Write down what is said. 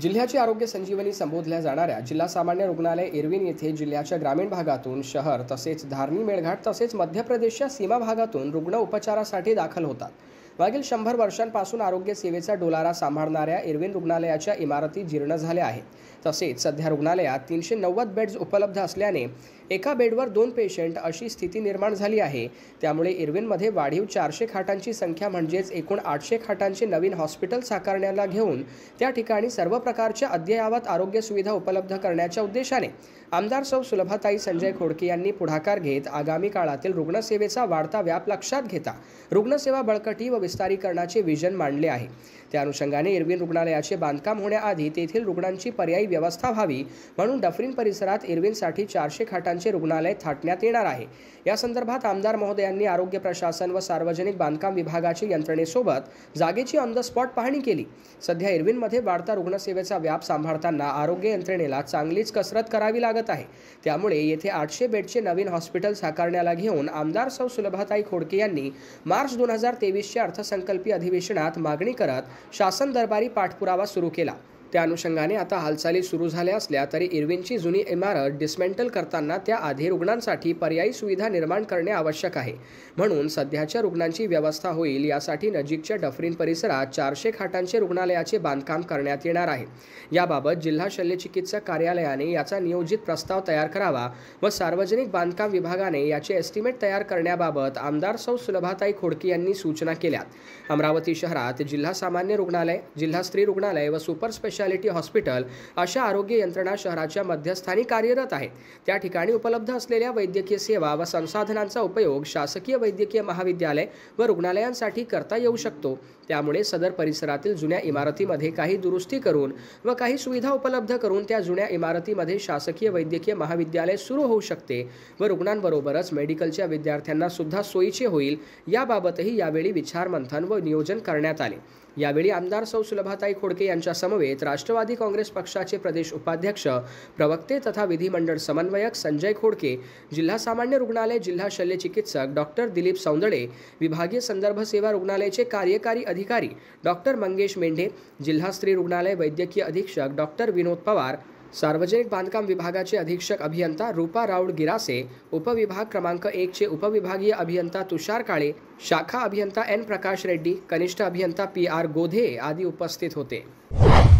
जिल्ह्याची आरोग्य संजीवनी संबोधल्या जाणाऱ्या जिल्हा सामान्य रुग्णालय एरविन येथे जिल्ह्याच्या ग्रामीण भागातून शहर तसेच धारणी मेळघाट तसेच मध्य प्रदेशच्या सीमा भागातून रुग्ण उपचारासाठी दाखल होतात मागील शंभर वर्षांपासून आरोग्य सेवेचा डोलारा सांभाळणाऱ्या इरविन रुग्णालयाच्या इमारती जीर्ण झाल्या आहेत तसेच सध्या रुग्णालयात तीनशे नव्वद बेड्स उपलब्ध असल्याने एका बेडवर दोन पेशंट अशी स्थिती निर्माण झाली आहे त्यामुळे इरविनमध्ये वाढीव चारशे खाटांची संख्या म्हणजेच एकूण आठशे खाटांचे नवीन हॉस्पिटल साकारण्याला घेऊन त्या ठिकाणी सर्व प्रकारच्या अद्ययावत आरोग्य सुविधा उपलब्ध करण्याच्या उद्देशाने आमदार सौ सुलभाताई संजय खोडके यांनी पुढाकार घेत आगामी काळातील रुग्णसेवेचा वाढता व्याप लक्षात घेता रुग्णसेवा बळकटी व विस्तारीकरणाचे विजन मांडले आहे त्या अनुषंगाने इरविन रुग्णालयाचे बांधकाम होण्याआधी तेथील रुग्णांची पर्यायी व्यवस्था व्हावी म्हणून डफरीन परिसरात इरविनसाठी चारशे खाटांचे रुग्णालय थाटण्यात येणार आहे या संदर्भात आमदार महोदयांनी आरोग्य प्रशासन व सार्वजनिक बांधकाम विभागाच्या यंत्रणेसोबत जागेची ऑन द स्पॉट पाहणी केली सध्या इरविनमध्ये वाढता रुग्णसेवेचा व्याप सांभाळताना आरोग्य यंत्रणेला चांगलीच कसरत करावी लागत आहे त्यामुळे येथे आठशे बेडचे नवीन हॉस्पिटल साकारण्याला घेऊन आमदार सौ सुलभाताई खोडके यांनी मार्च दोन हजार तेवीसच्या अर्थसंकल्पीय अधिवेशनात मागणी करत शासन दरबारी पाठपुरावा सुरू केला त्या अनुषंगाने आता हालचाली सुरू झाल्या असल्या तरी इरविनची जुनी इमारत डिस्मेंटल करताना त्या आधी रुग्णांसाठी पर्यायी सुविधा निर्माण करणे आवश्यक आहे म्हणून सध्याच्या रुग्णांची व्यवस्था होईल यासाठी नजीकच्या डफरीन परिसरात चारशे खाटांचे रुग्णालयाचे बांधकाम करण्यात येणार आहे याबाबत जिल्हा शल्यचिकित्सक कार्यालयाने याचा नियोजित प्रस्ताव तयार करावा व सार्वजनिक बांधकाम विभागाने याचे एस्टिमेट तयार करण्याबाबत आमदार सौ सुलभाताई खोडकी यांनी सूचना केल्या अमरावती शहरात जिल्हा सामान्य रुग्णालय जिल्हा स्त्री रुग्णालय व सुपर स्पेशल स्पेशालिटी हॉस्पिटल अशा आरोग्य यंत्रणा शहराच्या मध्यस्थानी कार्यरत आहेत त्या ठिकाणी उपलब्ध असलेल्या वैद्यकीय सेवा व संसाधनांचा उपयोग शासकीय वैद्यकीय महाविद्यालय व रुग्णालयांसाठी करता येऊ शकतो त्यामुळे सदर परिसरातील जुन्या इमारतीमध्ये काही दुरुस्ती करून व काही सुविधा उपलब्ध करून त्या जुन्या इमारतीमध्ये शासकीय वैद्यकीय महाविद्यालय सुरू होऊ शकते व रुग्णांबरोबरच मेडिकलच्या विद्यार्थ्यांना सुद्धा सोयीचे होईल याबाबतही यावेळी विचारमंथन व नियोजन करण्यात आले यावेळी आमदार सौ सुलभाताई खोडके यांच्या समवेत राष्ट्रवादी काँग्रेस पक्षाचे प्रदेश उपाध्यक्ष प्रवक्ते तथा विधिमंडळ समन्वयक संजय खोडके जिल्हा सामान्य रुग्णालय जिल्हा शल्य चिकित्सक डॉक्टर दिलीप सौंदळे विभागीय संदर्भ सेवा रुग्णालयाचे कार्यकारी अधिकारी डॉक्टर मंगेश मेंढे जिल्हा स्त्री रुग्णालय वैद्यकीय अधीक्षक डॉक्टर विनोद पवार सार्वजनिक बांधकाम विभागाचे अधीक्षक अभियंता रूपा राऊड गिरासे उपविभाग क्रमांक एक चे उपविभागीय अभियंता तुषार काळे शाखा अभियंता एन प्रकाश रेड्डी कनिष्ठ अभियंता पी आर गोधे आदी उपस्थित होते